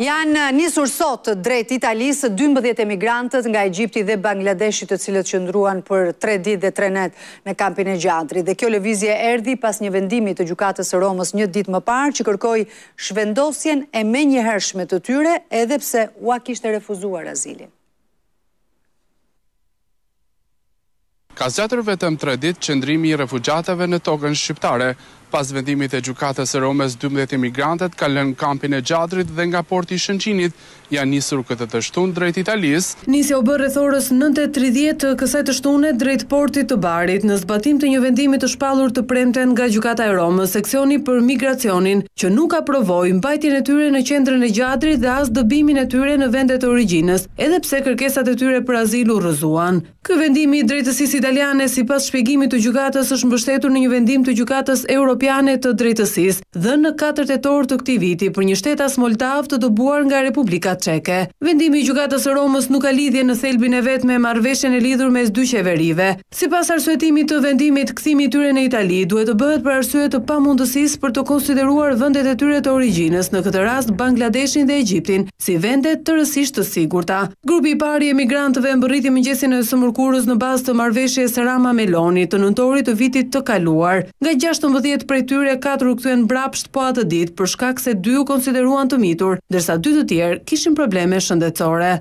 Janë njësur sot drejt Italisë 12 emigrantët nga Egypti dhe Bangladeshi të cilët qëndruan për 3 dit dhe 3 net në kampin e gjantri. Dhe kjo levizje erdi pas një vendimi të gjukatës e Romës një dit më parë që kërkoj shvendosjen e me një hershme të tyre edhepse ua kishtë e refuzuar azilin. Ka zjatër vetëm 3 dit qëndrimi i refugjateve në tokën shqiptare, Pas vendimit e gjukatës së Romës, 12 emigrantët kanë lënë kampin e Gjadrit dhe nga porti i Shënqinit janë nisur këtë të shtunë drejt Italisë. Nisja u bërë rreth orës 9:30 të kësaj të shtunë drejt portit të Barit në zbatim të një vendimi të shpallur të premte nga gjukata e Romës, seksioni për migracionin, që nuk aprovoi mbajtjen e tyre në qendrën e Gjadrit dhe as dëbimin e tyre në vendet e origjinës, edhe pse kërkesat e tyre për azil u rrëzuan. Ky vendim i drejtësisë italiane sipas shpjegimit të gjykatës është mbështetur në një vendim të gjykatës euro Europiane të Drejtësis dhe në 4 të torë të këti viti për një shtetas Moldav të dëbuar nga Republika Čeke. Vendimi i gjukatës e Romës nuk ka lidhje në thelbin e vetë me marveshen e lidhur me dy qeverive. Si pas arsuetimi të vendimit, këthimi tyre në Itali duhet të bëhet për arsuet të pa mundësis për të konsideruar vëndet e tyre të origjinës, në këtë rast Bangladeshin dhe Egyptin, si vendet të rësisht të sigurta. Grupi pari e migrantëve më bërriti mëngjesin e sëmërkurës në bas të marveshje Serama Meloni të nëntorit të vitit të kaluar. Nga 16 prej tyre katër u kthyen brapsht po atë ditë për shkak se dy u konsideruan të mitur, ndërsa dy të tjerë kishin probleme shëndetësore.